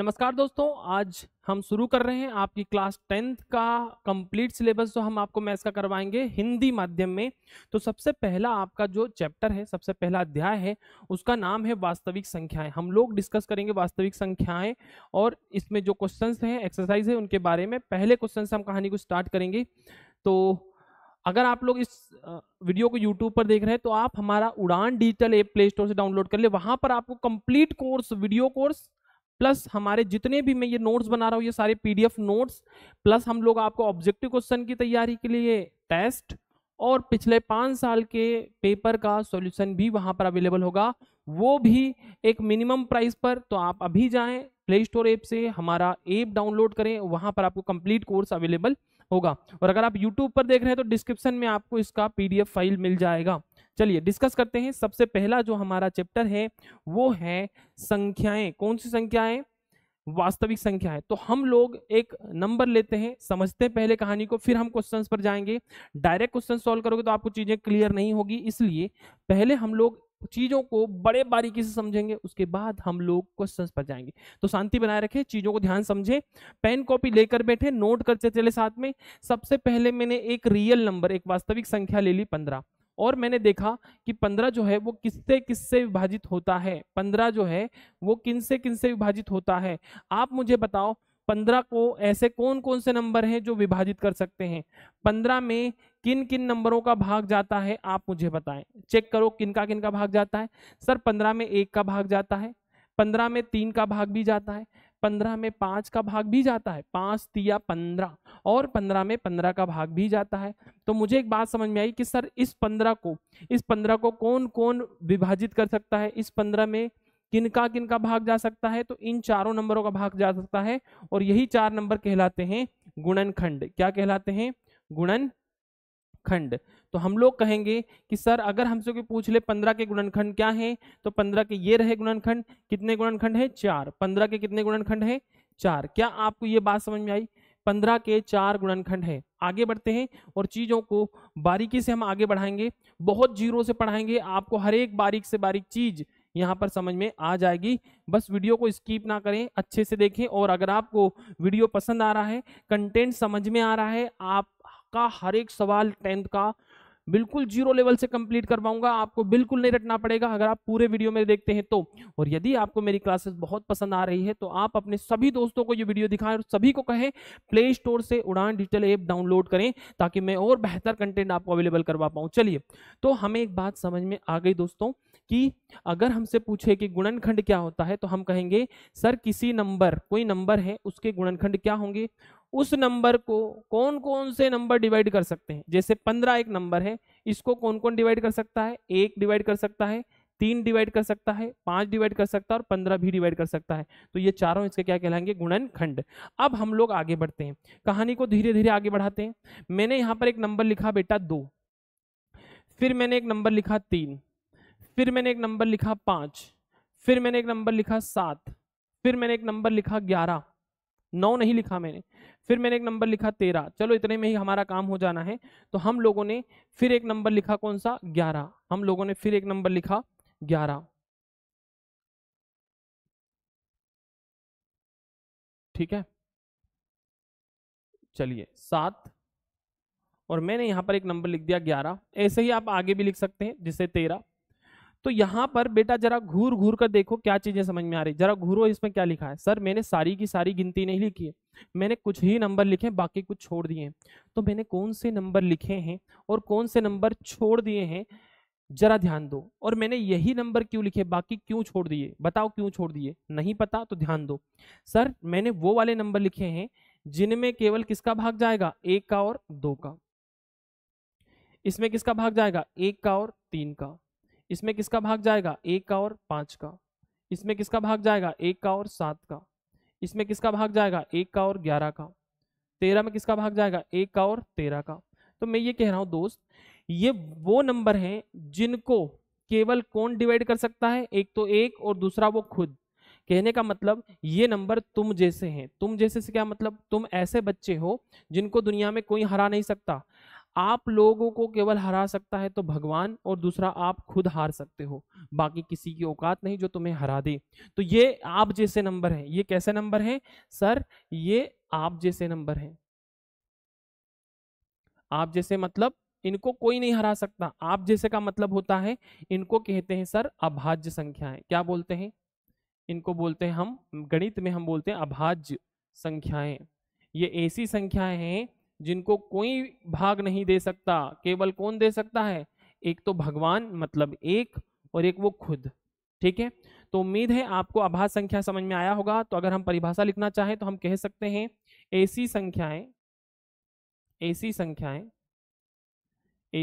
नमस्कार दोस्तों आज हम शुरू कर रहे हैं आपकी क्लास टेंथ का कंप्लीट सिलेबस जो हम आपको मैथ्स का करवाएंगे हिंदी माध्यम में तो सबसे पहला आपका जो चैप्टर है सबसे पहला अध्याय है उसका नाम है वास्तविक संख्याएं हम लोग डिस्कस करेंगे वास्तविक संख्याएं और इसमें जो क्वेश्चन हैं एक्सरसाइज है उनके बारे में पहले क्वेश्चन से हम कहानी को स्टार्ट करेंगे तो अगर आप लोग इस वीडियो को यूट्यूब पर देख रहे हैं तो आप हमारा Udaan digital app play store से डाउनलोड कर ले वहाँ पर आपको complete course video course plus हमारे जितने भी मैं ये नोट्स बना रहा हूँ ये सारे पीडीएफ नोट्स प्लस हम लोग आपको ऑब्जेक्टिव क्वेश्चन की तैयारी के लिए टेस्ट और पिछले पाँच साल के पेपर का सॉल्यूशन भी वहाँ पर अवेलेबल होगा वो भी एक मिनिमम प्राइस पर तो आप अभी जाएं प्ले स्टोर ऐप से हमारा ऐप डाउनलोड करें वहाँ पर आपको कंप्लीट कोर्स अवेलेबल होगा और अगर आप यूट्यूब पर देख रहे हैं तो डिस्क्रिप्शन में आपको इसका पी फाइल मिल जाएगा चलिए डिस्कस करते हैं सबसे पहला जो हमारा चैप्टर है वो है संख्याएं कौन सी संख्याएं वास्तविक संख्या है तो हम लोग एक नंबर लेते हैं समझते हैं पहले कहानी को फिर हम क्वेश्चन पर जाएंगे डायरेक्ट क्वेश्चन सॉल्व करोगे तो आपको चीज़ें क्लियर नहीं होगी इसलिए पहले हम लोग चीज़ों को बड़े बारीकी से समझेंगे उसके बाद हम लोग क्वेश्चंस पर जाएंगे तो शांति बनाए रखें चीज़ों को ध्यान समझें पेन कॉपी लेकर बैठे नोट करते चले साथ में सबसे पहले मैंने एक रियल नंबर एक वास्तविक संख्या ले ली पंद्रह और मैंने देखा कि पंद्रह जो है वो किससे किससे विभाजित होता है पंद्रह जो है वो किन से किन से विभाजित होता है आप मुझे बताओ पंद्रह को ऐसे कौन कौन से नंबर हैं जो विभाजित कर सकते हैं पंद्रह में किन किन नंबरों का भाग जाता है आप मुझे बताएं चेक करो किन का किन का भाग जाता है सर पंद्रह में एक का भाग जाता है पंद्रह में तीन का भाग भी जाता है पंद्रह में पाँच का भाग भी जाता है पाँच तिया पंद्रह और पंद्रह में पंद्रह का भाग भी जाता है तो मुझे एक बात समझ में आई कि सर इस पंद्रह को इस पंद्रह को कौन कौन विभाजित कर सकता है इस पंद्रह में किनका किनका भाग जा सकता है तो इन चारों नंबरों का भाग जा सकता है और यही चार नंबर कहलाते हैं गुणनखंड क्या कहलाते हैं गुणन खंड तो हम लोग कहेंगे कि सर अगर हमसे कोई पूछ ले पंद्रह के गुणनखंड क्या हैं तो पंद्रह के ये रहे गुणनखंड कितने गुणनखंड हैं चार पंद्रह के कितने गुणनखंड हैं चार क्या आपको ये बात समझ में आई पंद्रह के चार गुणनखंड हैं आगे बढ़ते हैं और चीज़ों को बारीकी से हम आगे बढ़ाएंगे बहुत जीरो से पढ़ाएंगे आपको हर एक बारीक से बारीक चीज़ यहाँ पर समझ में आ जाएगी बस वीडियो को स्कीप ना करें अच्छे से देखें और अगर आपको वीडियो पसंद आ रहा है कंटेंट समझ में आ रहा है आपका हर एक सवाल टेंथ का बिल्कुल जीरो लेवल से कंप्लीट करवाऊंगा आपको बिल्कुल नहीं रटना पड़ेगा अगर आप पूरे वीडियो में देखते हैं तो और यदि आपको मेरी क्लासेस बहुत पसंद आ रही है तो आप अपने सभी दोस्तों को ये वीडियो दिखाएं और सभी को कहें प्ले स्टोर से उड़ान डिजिटल ऐप डाउनलोड करें ताकि मैं और बेहतर कंटेंट आपको अवेलेबल करवा पाऊँ चलिए तो हमें एक बात समझ में आ गई दोस्तों कि अगर हमसे पूछे कि गुणनखंड क्या होता है तो हम कहेंगे सर किसी नंबर कोई नंबर है उसके गुणनखंड क्या होंगे उस नंबर को कौन कौन से नंबर डिवाइड कर सकते हैं जैसे पंद्रह एक नंबर है इसको कौन कौन डिवाइड कर सकता है एक डिवाइड कर सकता है तीन डिवाइड कर सकता है पांच डिवाइड कर सकता है और पंद्रह भी डिवाइड कर सकता है तो ये चारों इसके क्या कहलाएंगे गुणन खंड अब हम लोग आगे बढ़ते हैं कहानी को धीरे धीरे आगे बढ़ाते हैं मैंने यहाँ पर एक नंबर लिखा बेटा दो फिर मैंने एक नंबर लिखा तीन फिर मैंने एक नंबर लिखा पाँच फिर मैंने एक नंबर लिखा सात फिर मैंने एक नंबर लिखा ग्यारह नौ नहीं लिखा मैंने फिर मैंने एक नंबर लिखा तेरह चलो इतने में ही हमारा काम हो जाना है तो हम लोगों ने फिर एक नंबर लिखा कौन सा ग्यारह हम लोगों ने फिर एक नंबर लिखा ग्यारह ठीक है चलिए सात और मैंने यहां पर एक नंबर लिख दिया ग्यारह ऐसे ही आप आगे भी लिख सकते हैं जिसे तेरह तो यहाँ पर बेटा जरा घूर घूर कर देखो क्या चीजें समझ में आ रही जरा घूरो इसमें क्या लिखा है सर मैंने सारी की सारी गिनती नहीं लिखी है मैंने कुछ ही नंबर लिखे बाकी कुछ छोड़ दिए हैं तो मैंने कौन से नंबर लिखे हैं और कौन से नंबर छोड़ दिए हैं जरा ध्यान दो और मैंने यही नंबर क्यों लिखे बाकी क्यों छोड़ दिए बताओ क्यों छोड़ दिए नहीं पता तो ध्यान दो सर मैंने वो वाले नंबर लिखे हैं जिनमें केवल किसका भाग जाएगा एक का और दो का इसमें किसका भाग जाएगा एक का और तीन का इसमें किसका भाग जाएगा एक का और पांच का इसमें किसका भाग जाएगा एक का और सात का इसमें किसका भाग जाएगा एक का और ग्यारह का तेरह में किसका भाग जाएगा एक का और तेरह का तो मैं ये कह रहा हूँ दोस्त ये वो नंबर हैं जिनको केवल कौन डिवाइड कर सकता है एक तो एक और दूसरा वो खुद कहने का मतलब ये नंबर तुम जैसे हैं तुम जैसे से क्या मतलब तुम ऐसे बच्चे हो जिनको दुनिया में कोई हरा नहीं सकता आप लोगों को केवल हरा सकता है तो भगवान और दूसरा आप खुद हार सकते हो बाकी किसी की औकात नहीं जो तुम्हें हरा दे तो ये आप जैसे नंबर हैं ये कैसे नंबर हैं सर ये आप जैसे नंबर हैं आप जैसे मतलब इनको कोई नहीं हरा सकता आप जैसे का मतलब होता है इनको कहते हैं सर अभाज्य संख्याएं क्या बोलते हैं इनको बोलते हैं हम गणित में हम बोलते हैं अभाज्य संख्याएं ये ऐसी संख्याएं हैं जिनको कोई भाग नहीं दे सकता केवल कौन दे सकता है एक तो भगवान मतलब एक और एक वो खुद ठीक है तो उम्मीद है आपको आभास संख्या समझ में आया होगा तो अगर हम परिभाषा लिखना चाहें तो हम कह सकते हैं ऐसी संख्याएं ऐसी संख्याएं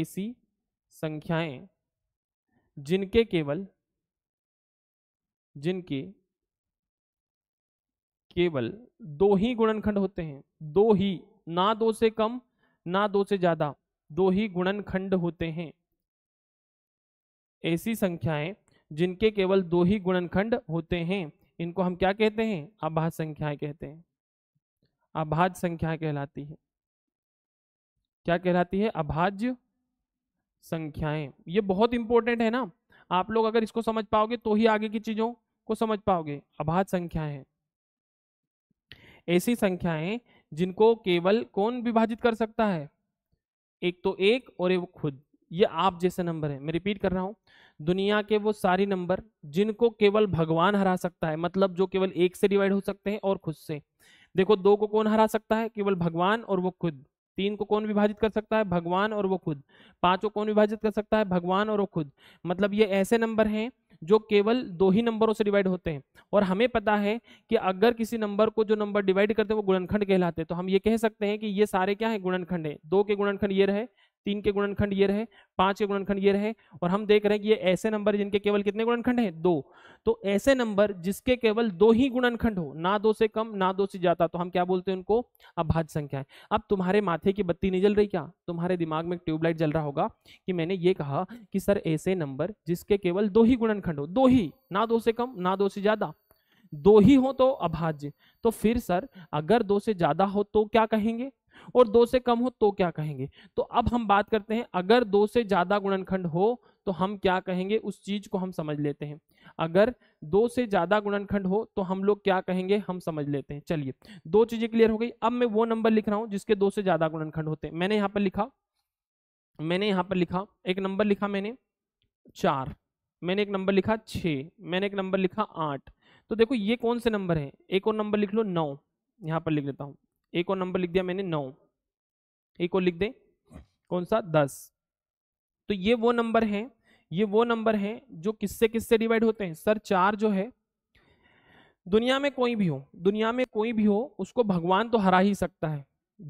ऐसी संख्याएं जिनके केवल जिनके केवल दो ही गुणनखंड होते हैं दो ही ना दो से कम ना दो से ज्यादा दो ही गुणनखंड होते हैं ऐसी संख्याएं जिनके केवल दो ही गुणनखंड होते हैं इनको हम क्या कहते हैं अभाज संख्याएं कहते हैं अभाज संख्या कहलाती है क्या कहलाती है अभाज्य संख्याएं ये बहुत इंपॉर्टेंट है ना आप लोग अगर इसको समझ पाओगे तो ही आगे की चीजों को समझ पाओगे अभाज्य संख्याएं ऐसी संख्याएं जिनको केवल कौन विभाजित कर सकता है एक तो एक और एक खुद ये आप जैसे नंबर है मैं रिपीट कर रहा हूँ दुनिया के वो सारे नंबर जिनको केवल भगवान हरा सकता है मतलब जो केवल एक से डिवाइड हो सकते हैं और खुद से देखो दो को कौन हरा सकता है केवल भगवान और वो खुद तीन को कौन विभाजित कर सकता है भगवान और वो खुद पांच को कौन विभाजित कर सकता है भगवान और वो खुद मतलब ये ऐसे नंबर हैं जो केवल दो ही नंबरों से डिवाइड होते हैं और हमें पता है कि अगर किसी नंबर को जो नंबर डिवाइड करते हैं वो गुणनखंड कहलाते हैं तो हम ये कह सकते हैं कि ये सारे क्या है गुणनखंड है दो के गुणनखंड ये रहे तीन के गुणनखंड ये रहे पांच के गुणनखंड ये रहे और हम देख रहे हैं कि ये ऐसे नंबर जिनके केवल कितने गुणनखंड हैं दो तो ऐसे नंबर जिसके केवल दो ही गुणनखंड हो ना दो से कम ना दो से ज्यादा तो हम क्या बोलते हैं उनको अभाज्य संख्या है अब तुम्हारे माथे की बत्ती नहीं जल रही क्या तुम्हारे दिमाग में ट्यूबलाइट जल रहा होगा कि मैंने ये कहा कि सर ऐसे नंबर जिसके केवल दो ही गुणनखंड हो दो ही ना दो से कम ना दो से ज्यादा दो ही हो तो अभाज्य तो फिर सर अगर दो से ज्यादा हो तो क्या कहेंगे और दो से कम हो तो क्या कहेंगे तो अब हम बात करते हैं अगर दो से ज़्यादा गुणनखंड हो तो हम क्या कहेंगे उस चीज़ को हम समझ लेते हैं अगर दो से ज़्यादा गुणनखंड हो तो हम लोग क्या कहेंगे हम समझ लेते हैं चलिए दो चीज़ें क्लियर हो गई अब मैं वो नंबर लिख रहा हूं जिसके दो से ज़्यादा गुणनखंड होते हैं मैंने यहां पर लिखा मैंने यहां पर लिखा एक नंबर लिखा मैंने चार मैंने एक नंबर लिखा छ मैंने एक नंबर लिखा आठ तो देखो ये कौन से नंबर है एक और नंबर लिख लो नौ यहां पर लिख लेता हूं एक और नंबर लिख दिया मैंने नौ एक और लिख दे कौन सा दस तो ये वो नंबर है ये वो नंबर है जो किससे किससे डिवाइड होते हैं सर चार जो है दुनिया में कोई भी हो दुनिया में कोई भी हो उसको भगवान तो हरा ही सकता है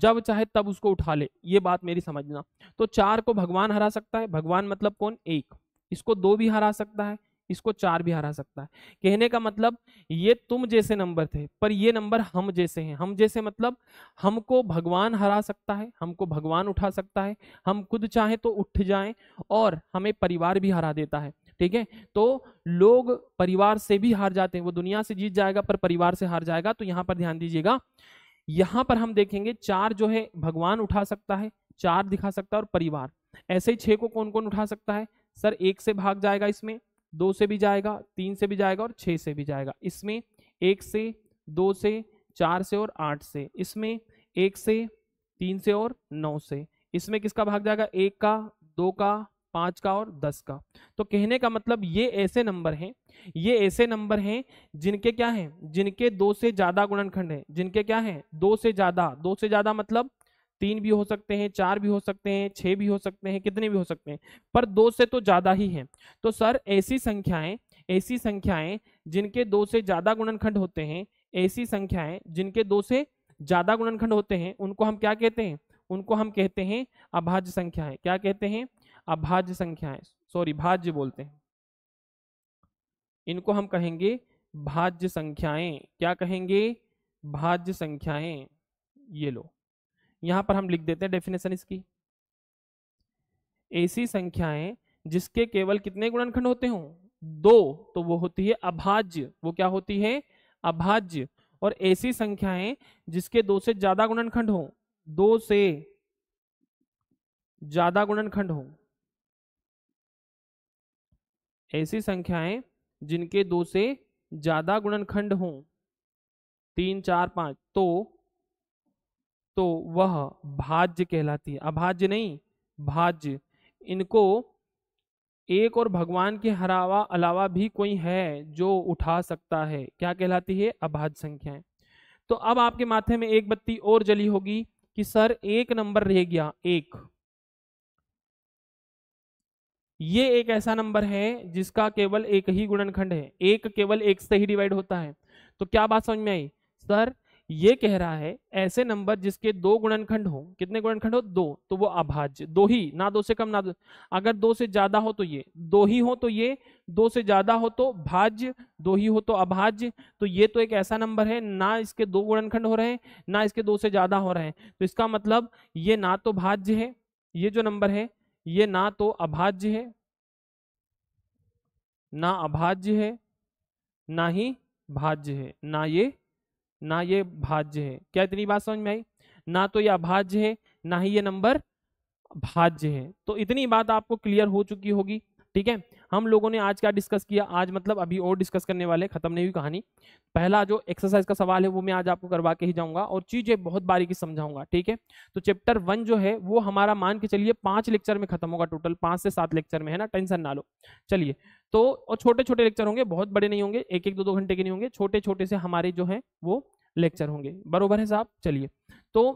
जब चाहे तब उसको उठा ले ये बात मेरी समझना तो चार को भगवान हरा सकता है भगवान मतलब कौन एक इसको दो भी हरा सकता है इसको चार भी हरा सकता है कहने का मतलब ये तुम जैसे नंबर थे पर ये नंबर हम जैसे हैं हम जैसे मतलब हमको भगवान हरा सकता है हमको भगवान उठा सकता है हम खुद चाहें तो उठ जाएं और हमें परिवार भी हरा देता है ठीक है तो लोग परिवार से भी हार जाते हैं वो दुनिया से जीत जाएगा पर परिवार से हार जाएगा तो यहाँ पर ध्यान दीजिएगा यहाँ पर हम देखेंगे चार जो है भगवान उठा सकता है चार दिखा सकता है और परिवार ऐसे ही छः को कौन कौन उठा सकता है सर एक से भाग जाएगा इसमें दो से भी जाएगा तीन से भी जाएगा और छः से भी जाएगा इसमें एक से दो से चार से और आठ से इसमें एक से तीन से और नौ से इसमें किसका भाग जाएगा एक का दो का पाँच का और दस का तो कहने का मतलब ये ऐसे नंबर हैं ये ऐसे नंबर हैं जिनके क्या हैं जिनके दो से ज़्यादा गुणनखंड हैं जिनके क्या हैं दो से ज़्यादा दो से ज़्यादा मतलब तीन भी हो सकते हैं चार भी हो सकते हैं छः भी हो सकते हैं कितने भी हो सकते हैं पर दो से तो ज़्यादा ही हैं तो सर ऐसी संख्याएं ऐसी संख्याएं जिनके दो से ज़्यादा गुणनखंड होते हैं ऐसी संख्याएं जिनके दो से ज़्यादा गुणनखंड होते हैं उनको हम क्या कहते हैं उनको हम कहते हैं अभाज्य संख्याएं क्या कहते हैं अभाज्य संख्याएं सॉरी भाज्य बोलते हैं इनको हम कहेंगे भाज्य संख्याएं क्या कहेंगे भाज्य संख्याएं ये लो यहां पर हम लिख देते हैं डेफिनेशन इसकी ऐसी संख्याएं जिसके केवल कितने गुणनखंड होते हों दो तो वो होती है अभाज्य वो क्या होती है अभाज्य और ऐसी संख्याएं जिसके दो से ज्यादा गुणनखंड हो दो से ज्यादा गुणनखंड हो ऐसी संख्याएं जिनके दो से ज्यादा गुणनखंड हो तीन चार पांच तो तो वह भाज्य कहलाती है अभाज्य नहीं भाज्य इनको एक और भगवान के हरावा अलावा भी कोई है जो उठा सकता है क्या कहलाती है अभाज्य संख्याएं तो अब आपके माथे में एक बत्ती और जली होगी कि सर एक नंबर रह गया एक ये एक ऐसा नंबर है जिसका केवल एक ही गुणनखंड है एक केवल एक से ही डिवाइड होता है तो क्या बात समझ में आई सर ये कह रहा है ऐसे नंबर जिसके दो गुणनखंड हो कितने गुणनखंड हो दो तो वो अभाज्य दो ही ना दो से कम ना दो अगर दो से ज्यादा हो तो ये दो ही हो तो ये दो से ज्यादा हो तो भाज्य दो ही हो तो अभाज्य तो ये तो एक ऐसा नंबर है ना इसके दो गुणनखंड हो रहे हैं ना इसके दो से ज्यादा हो रहे हैं तो इसका मतलब ये ना तो भाज्य है ये जो नंबर है ये ना तो अभाज्य है ना अभाज्य है ना ही भाज्य है ना ये ना ये भाज्य है क्या इतनी बात समझ में आई ना तो ये अभाज्य है ना ही ये नंबर भाज्य है तो इतनी बात आपको क्लियर हो चुकी होगी ठीक है हम लोगों ने आज क्या डिस्कस किया आज मतलब अभी और डिस्कस करने वाले खत्म नहीं हुई कहानी पहला जो एक्सरसाइज का सवाल है वो मैं आज आपको करवा के ही जाऊंगा और चीजें बहुत बारीकी समझाऊंगा ठीक है तो चैप्टर वन जो है वो हमारा मान के चलिए पांच लेक्चर में खत्म होगा टोटल पांच से सात लेक्चर में है ना टेंशन ना लो चलिए तो और छोटे छोटे लेक्चर होंगे बहुत बड़े नहीं होंगे एक एक दो दो घंटे के नहीं होंगे छोटे छोटे से हमारे जो है वो लेक्चर होंगे बरोबर है साहब चलिए तो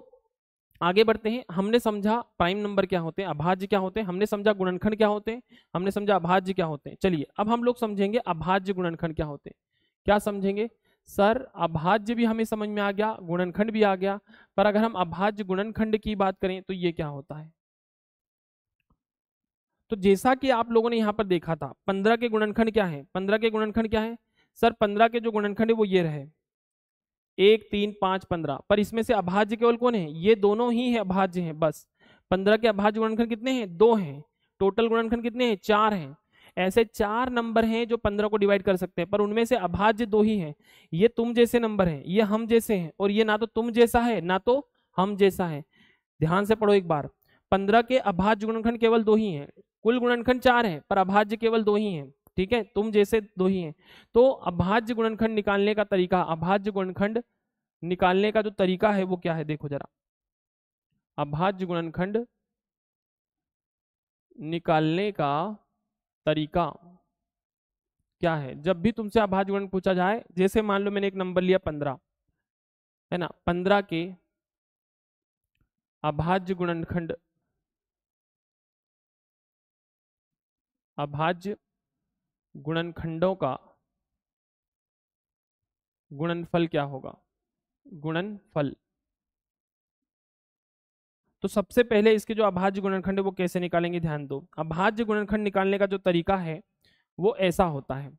आगे बढ़ते हैं हमने समझा प्राइम नंबर क्या होते हैं अभाज्य क्या होते हैं हमने समझा गुणनखंड क्या होते हैं हमने समझा अभाज्य क्या होते हैं चलिए अब हम लोग समझेंगे अभाज्य गुणनखंड क्या होते हैं क्या समझेंगे सर अभाज्य भी हमें समझ में आ गया गुणनखंड भी आ गया पर अगर हम अभाज्य गुणनखंड की बात करें तो ये क्या होता है तो जैसा कि आप लोगों ने यहां पर देखा था पंद्रह के गुणनखंड क्या है पंद्रह के गुणनखंड क्या है सर पंद्रह के जो गुणनखंड है वो ये रहे एक तीन पाँच पंद्रह पर इसमें से अभाज्य केवल कौन है ये दोनों ही है अभाज्य हैं बस पंद्रह के अभाज्य गुणनखंड कितने हैं दो हैं टोटल गुणनखंड कितने हैं चार हैं ऐसे चार नंबर हैं जो पंद्रह को डिवाइड कर सकते हैं पर उनमें से अभाज्य दो ही हैं ये तुम जैसे नंबर हैं ये हम जैसे हैं और ये ना तो तुम जैसा है ना तो हम जैसा है ध्यान से पढ़ो एक बार पंद्रह के अभाज्य गुणनखंड केवल दो ही हैं कुल गुणनखंड चार हैं पर अभाज्य केवल दो ही हैं ठीक है तुम जैसे दो ही हैं तो अभाज्य गुणनखंड निकालने का तरीका अभाज्य गुणनखंड निकालने का जो तरीका है वो क्या है देखो जरा अभाज्य गुणनखंड निकालने का तरीका क्या है जब भी तुमसे अभाज्य गुणन पूछा जाए जैसे मान लो मैंने एक नंबर लिया पंद्रह है ना पंद्रह के अभाज्य गुणनखंड अभाज्य गुणनखंडों का गुणनफल क्या होगा गुणनफल तो सबसे पहले इसके जो अभाज्य गुणनखंड है वो कैसे निकालेंगे ध्यान दो अभाज्य गुणनखंड निकालने का जो तरीका है वो ऐसा होता है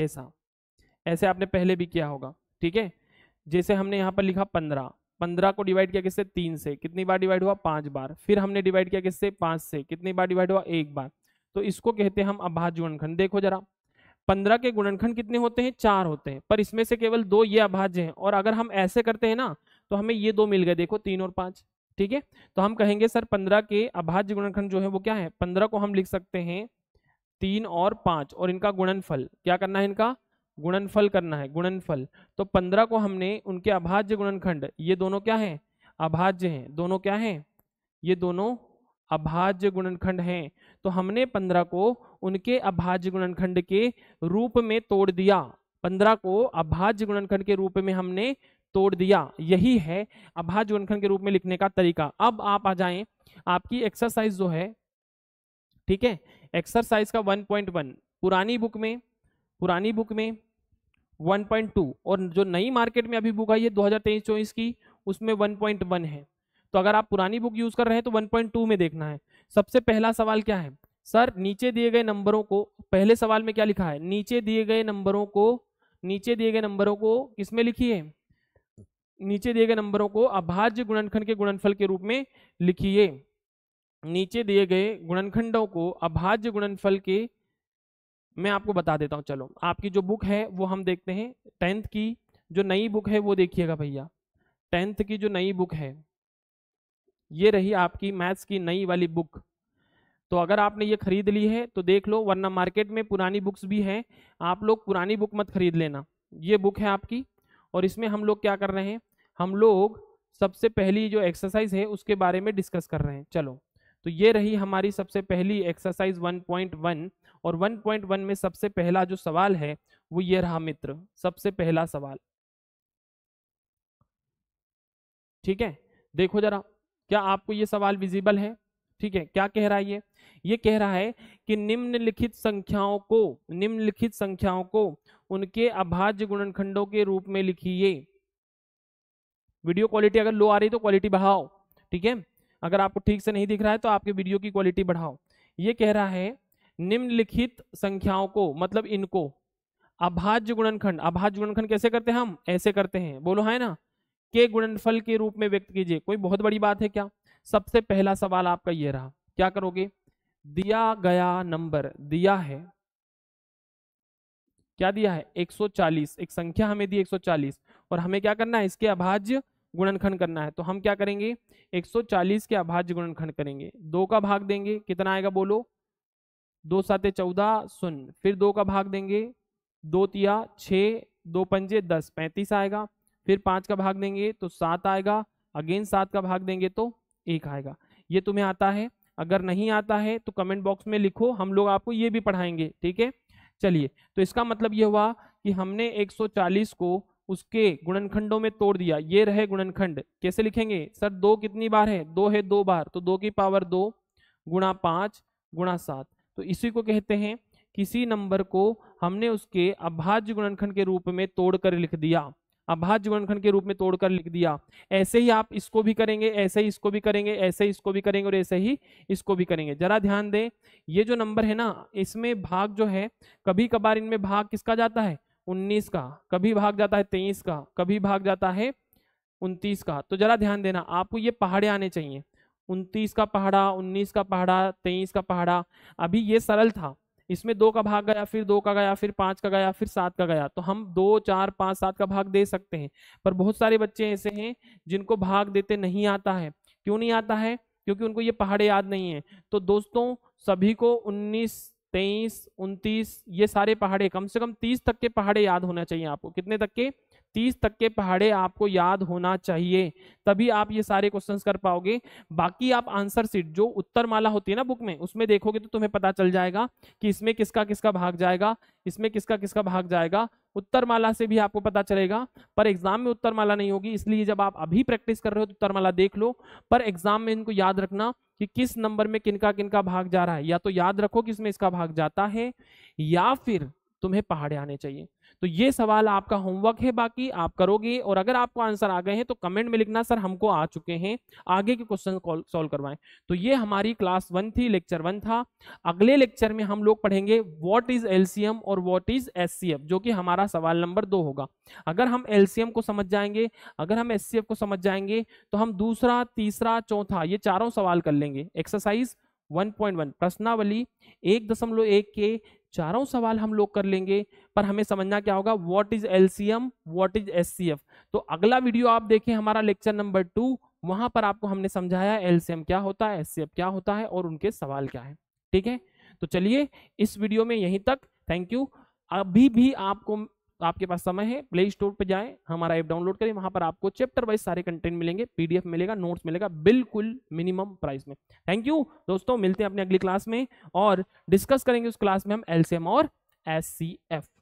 ऐसा ऐसे आपने पहले भी किया होगा ठीक है जैसे हमने यहाँ पर लिखा पंद्रह पंद्रह को डिवाइड किया किससे तीन से कितनी बार डिवाइड हुआ पांच बार फिर हमने डिवाइड किया किससे पांच से कितनी बार डिवाइड हुआ एक बार तो इसको कहते हैं हम अभाज्य गुणनखंड देखो जरा पंद्रह के गुणनखंड कितने होते हैं चार होते हैं पर इसमें से केवल दो ये अभाज्य हैं और अगर हम ऐसे करते हैं ना तो हमें ये दो मिल गए देखो तीन और पाँच ठीक है तो हम कहेंगे सर पंद्रह के अभाज्य गुणनखंड जो है वो क्या है पंद्रह को हम लिख सकते हैं तीन और पाँच और इनका गुणनफल क्या करना है इनका गुणनफल करना है गुणनफल तो पंद्रह को हमने उनके अभाज्य गुणनखंड ये दोनों क्या हैं अभाज्य हैं दोनों क्या हैं ये दोनों अभाज्य गुणनखंड हैं तो हमने पंद्रह को उनके अभाज्य गुणनखंड के रूप में तोड़ दिया पंद्रह को अभाज्य गुणनखंड के रूप में हमने तोड़ दिया यही है अभाज्य गुणनखंड के रूप में लिखने का तरीका अब आप आ जाए आपकी एक्सरसाइज जो है ठीक है एक्सरसाइज का 1.1 पुरानी बुक में पुरानी बुक में 1.2 और जो नई मार्केट में अभी बुक आई है दो हजार की उसमें 1.1 है तो अगर आप पुरानी बुक यूज कर रहे हैं तो 1.2 में देखना है सबसे पहला सवाल क्या है सर नीचे दिए गए नंबरों को पहले सवाल में क्या लिखा है नीचे दिए गए नंबरों को नीचे दिए गए नंबरों को किसमें लिखिए नीचे दिए गए नंबरों को अभाज्य गुणनखंड के गुणनफल के रूप में लिखिए नीचे दिए गए गुणनखंडों को अभाज्य गुणनफल के मैं आपको बता देता हूँ चलो आपकी जो बुक है वो हम देखते हैं टेंथ की जो नई बुक है वो देखिएगा भैया टेंथ की जो नई बुक है ये रही आपकी मैथ्स की नई वाली बुक तो अगर आपने ये खरीद ली है तो देख लो वरना मार्केट में पुरानी बुक्स भी हैं आप लोग पुरानी बुक मत खरीद लेना ये बुक है आपकी और इसमें हम लोग क्या कर रहे हैं हम लोग सबसे पहली जो एक्सरसाइज है उसके बारे में डिस्कस कर रहे हैं चलो तो ये रही हमारी सबसे पहली एक्सरसाइज 1.1 और 1.1 में सबसे पहला जो सवाल है वो ये रहा मित्र सबसे पहला सवाल ठीक है देखो जरा क्या आपको ये सवाल विजिबल है ठीक है क्या कह रहा है ये ये कह रहा है कि निम्नलिखित संख्याओं को निम्नलिखित संख्याओं को उनके अभाज्य गुणनखंडों के रूप में लिखिए वीडियो क्वालिटी अगर लो आ रही तो क्वालिटी बढ़ाओ ठीक है अगर आपको ठीक से नहीं दिख रहा है तो आपके वीडियो की क्वालिटी बढ़ाओ ये कह रहा है निम्नलिखित संख्याओं को मतलब इनको अभाज्य गुणनखंड अभाज्य गुणनखंड कैसे करते हैं हम ऐसे करते हैं बोलो हाँ है ना के गुणनफल के रूप में व्यक्त कीजिए कोई बहुत बड़ी बात है क्या सबसे पहला सवाल आपका यह रहा क्या करोगे दिया गया नंबर दिया है क्या दिया है 140 एक संख्या हमें दी 140 और हमें क्या करना है इसके अभाज्य गुणनखंड करना है तो हम क्या करेंगे 140 के अभाज्य गुणनखंड करेंगे दो का भाग देंगे कितना आएगा बोलो दो सात चौदह शून्य फिर दो का भाग देंगे दो तिया छः दो पंजे दस पैंतीस आएगा फिर पाँच का भाग देंगे तो सात आएगा अगेन सात का भाग देंगे तो एक आएगा ये तुम्हें आता है अगर नहीं आता है तो कमेंट बॉक्स में लिखो हम लोग आपको ये भी पढ़ाएंगे ठीक है चलिए तो इसका मतलब ये हुआ कि हमने 140 को उसके गुणनखंडों में तोड़ दिया ये रहे गुणनखंड कैसे लिखेंगे सर दो कितनी बार है दो है दो बार तो दो की पावर दो गुणा पाँच गुणा सात तो इसी को कहते हैं किसी नंबर को हमने उसके अभाज्य गुणनखंड के रूप में तोड़ कर लिख दिया अभाज्य गुणनखंड के रूप में तोड़कर लिख दिया ऐसे ही आप इसको भी करेंगे ऐसे ही इसको भी करेंगे ऐसे ही इसको भी करेंगे और ऐसे ही इसको भी करेंगे जरा ध्यान दें ये जो नंबर है ना इसमें भाग जो है कभी कभार इनमें भाग किसका जाता है उन्नीस का कभी भाग जाता है तेईस का कभी भाग जाता है उनतीस का तो जरा ध्यान देना आपको ये पहाड़े आने चाहिए उनतीस का पहाड़ा उन्नीस का पहाड़ा तेईस का पहाड़ा अभी ये सरल था इसमें दो का भाग गया फिर दो का गया फिर पाँच का गया फिर सात का गया तो हम दो चार पाँच सात का भाग दे सकते हैं पर बहुत सारे बच्चे ऐसे हैं जिनको भाग देते नहीं आता है क्यों नहीं आता है क्योंकि उनको ये पहाड़े याद नहीं है तो दोस्तों सभी को उन्नीस तेईस उनतीस ये सारे पहाड़े कम से कम तीस तक के पहाड़े याद होना चाहिए आपको कितने तक के तीस तक के पहाड़े आपको याद होना चाहिए तभी आप ये सारे क्वेश्चन कर पाओगे बाकी आप आंसर सीट जो उत्तर माला होती है ना बुक में उसमें देखोगे तो तुम्हें पता चल जाएगा कि इसमें किसका किसका भाग जाएगा इसमें किसका किसका भाग जाएगा उत्तर माला से भी आपको पता चलेगा पर एग्जाम में उत्तर माला नहीं होगी इसलिए जब आप अभी प्रैक्टिस कर रहे हो तो उत्तर माला देख लो पर एग्जाम में इनको याद रखना कि किस नंबर में किनका किनका भाग जा रहा है या तो याद रखो कि इसमें इसका भाग जाता है या फिर तुम्हें पहाड़े आने चाहिए तो ये सवाल आपका होमवर्क है बाकी आप करोगे और अगर आपको आंसर आ गए हैं तो कमेंट में लिखना सर हमको आ चुके हैं आगे के क्वेश्चन सॉल्व करवाएं तो ये हमारी क्लास वन थी लेक्चर वन था अगले लेक्चर में हम लोग पढ़ेंगे व्हाट इज एलसीएम और व्हाट इज एस जो कि हमारा सवाल नंबर दो होगा अगर हम एलसीएम को समझ जाएंगे अगर हम एस को समझ जाएंगे तो हम दूसरा तीसरा चौथा ये चारों सवाल कर लेंगे एक्सरसाइज 1.1 प्रश्नावली एक दशमलव एक के चारों सवाल हम लोग कर लेंगे पर हमें समझना क्या होगा what is LCM what is SCF तो अगला वीडियो आप देखें हमारा लेक्चर नंबर टू वहां पर आपको हमने समझाया एलसीएम क्या होता है एससीएफ क्या होता है और उनके सवाल क्या है ठीक है तो चलिए इस वीडियो में यहीं तक थैंक यू अभी भी आपको तो आपके पास समय है प्ले स्टोर पर जाएं हमारा ऐप डाउनलोड करें वहां पर आपको चैप्टर वाइज सारे कंटेंट मिलेंगे पीडीएफ मिलेगा नोट्स मिलेगा बिल्कुल मिनिमम प्राइस में थैंक यू दोस्तों मिलते हैं अपने अगली क्लास में और डिस्कस करेंगे उस क्लास में हम एलसीएम और एस सी एफ